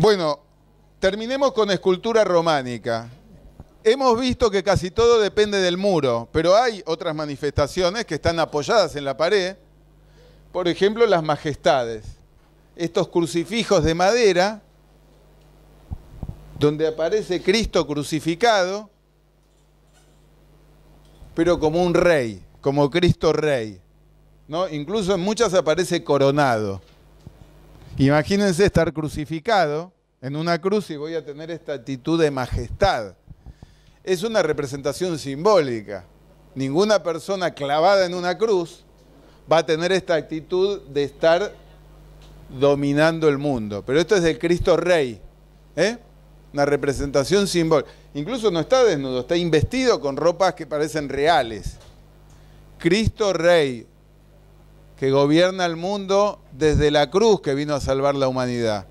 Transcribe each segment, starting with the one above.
Bueno, terminemos con escultura románica. Hemos visto que casi todo depende del muro, pero hay otras manifestaciones que están apoyadas en la pared. Por ejemplo, las majestades. Estos crucifijos de madera, donde aparece Cristo crucificado, pero como un rey, como Cristo rey. ¿no? Incluso en muchas aparece coronado. Imagínense estar crucificado en una cruz y voy a tener esta actitud de majestad. Es una representación simbólica. Ninguna persona clavada en una cruz va a tener esta actitud de estar dominando el mundo. Pero esto es el Cristo Rey. ¿eh? Una representación simbólica. Incluso no está desnudo, está investido con ropas que parecen reales. Cristo Rey, que gobierna el mundo desde la cruz que vino a salvar la humanidad.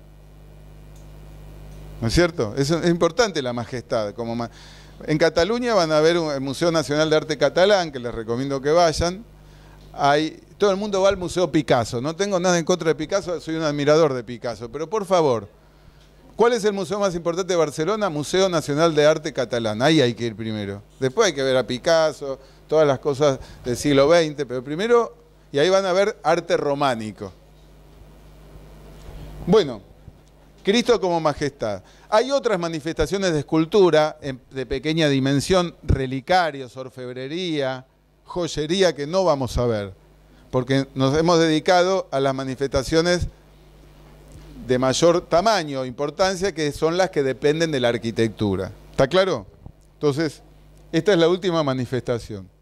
¿No es cierto? Es, es importante la majestad. Como en Cataluña van a ver el Museo Nacional de Arte Catalán, que les recomiendo que vayan. Hay, todo el mundo va al Museo Picasso. No tengo nada en contra de Picasso, soy un admirador de Picasso. Pero por favor, ¿cuál es el museo más importante de Barcelona? Museo Nacional de Arte Catalán. Ahí hay que ir primero. Después hay que ver a Picasso, todas las cosas del siglo XX. Pero primero y ahí van a ver arte románico. Bueno, Cristo como majestad. Hay otras manifestaciones de escultura de pequeña dimensión, relicarios, orfebrería, joyería que no vamos a ver, porque nos hemos dedicado a las manifestaciones de mayor tamaño, importancia, que son las que dependen de la arquitectura. ¿Está claro? Entonces, esta es la última manifestación.